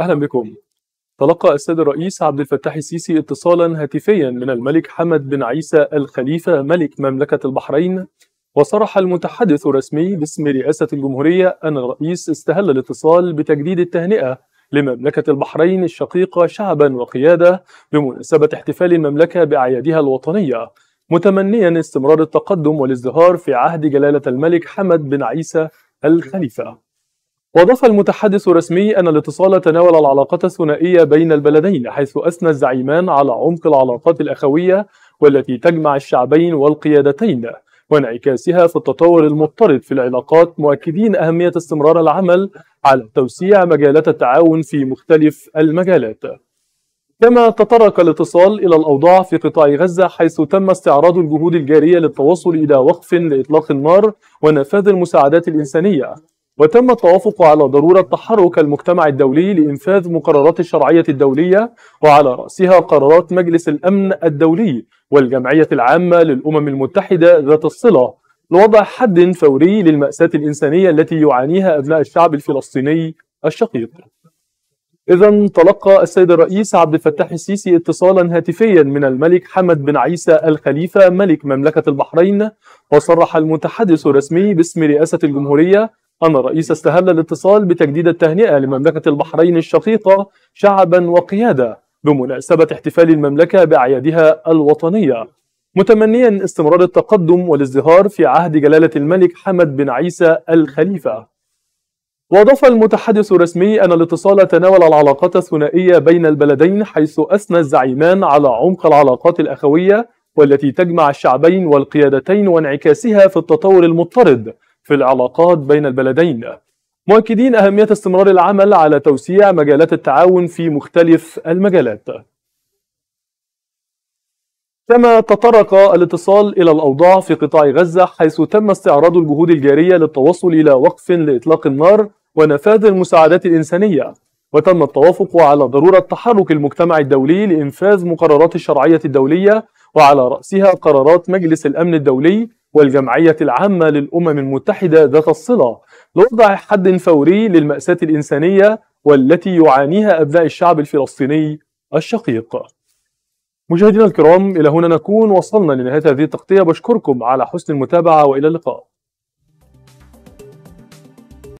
أهلا بكم تلقى السيد الرئيس عبد الفتاح السيسي اتصالا هاتفيا من الملك حمد بن عيسى الخليفة ملك مملكة البحرين وصرح المتحدث الرسمي باسم رئاسة الجمهورية أن الرئيس استهل الاتصال بتجديد التهنئة لمملكة البحرين الشقيقة شعبا وقيادة بمناسبة احتفال المملكة بأعيادها الوطنية متمنيا استمرار التقدم والازدهار في عهد جلالة الملك حمد بن عيسى الخليفة وأضاف المتحدث الرسمي أن الاتصال تناول العلاقات الثنائية بين البلدين حيث أثنى الزعيمان على عمق العلاقات الأخوية والتي تجمع الشعبين والقيادتين وانعكاسها في التطور المضطرد في العلاقات مؤكدين أهمية استمرار العمل على توسيع مجالات التعاون في مختلف المجالات كما تطرق الاتصال إلى الأوضاع في قطاع غزة حيث تم استعراض الجهود الجارية للتوصل إلى وقف لإطلاق النار ونفاذ المساعدات الإنسانية وتم التوافق على ضرورة تحرك المجتمع الدولي لإنفاذ مقررات الشرعية الدولية وعلى رأسها قرارات مجلس الأمن الدولي والجمعية العامة للأمم المتحدة ذات الصلة لوضع حد فوري للمأساة الإنسانية التي يعانيها أبناء الشعب الفلسطيني الشقيق إذا تلقى السيد الرئيس عبد الفتاح السيسي اتصالا هاتفيا من الملك حمد بن عيسى الخليفة ملك مملكة البحرين وصرح المتحدث الرسمي باسم رئاسة الجمهورية أن الرئيس استهل الاتصال بتجديد التهنئة لمملكة البحرين الشقيقة شعبا وقيادة بمناسبة احتفال المملكة بأعيادها الوطنية متمنيا استمرار التقدم والازدهار في عهد جلالة الملك حمد بن عيسى الخليفة وأضاف المتحدث الرسمي أن الاتصال تناول العلاقات الثنائية بين البلدين حيث أثنى الزعيمان على عمق العلاقات الأخوية والتي تجمع الشعبين والقيادتين وانعكاسها في التطور المضطرد في العلاقات بين البلدين مؤكدين أهمية استمرار العمل على توسيع مجالات التعاون في مختلف المجالات كما تطرق الاتصال إلى الأوضاع في قطاع غزة حيث تم استعراض الجهود الجارية للتوصل إلى وقف لإطلاق النار ونفاذ المساعدات الإنسانية وتم التوافق على ضرورة تحرك المجتمع الدولي لإنفاذ مقررات الشرعية الدولية وعلى رأسها قرارات مجلس الأمن الدولي والجمعية العامة للأمم المتحدة ذات الصلة لوضع حد فوري للمأساة الإنسانية والتي يعانيها أبناء الشعب الفلسطيني الشقيق مشاهدينا الكرام إلى هنا نكون وصلنا لنهاية هذه التغطية بشكركم على حسن المتابعة وإلى اللقاء